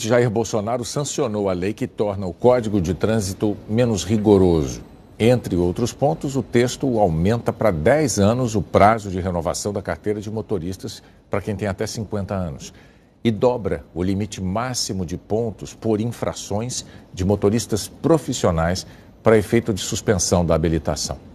Jair Bolsonaro sancionou a lei que torna o Código de Trânsito menos rigoroso. Entre outros pontos, o texto aumenta para 10 anos o prazo de renovação da carteira de motoristas para quem tem até 50 anos e dobra o limite máximo de pontos por infrações de motoristas profissionais para efeito de suspensão da habilitação.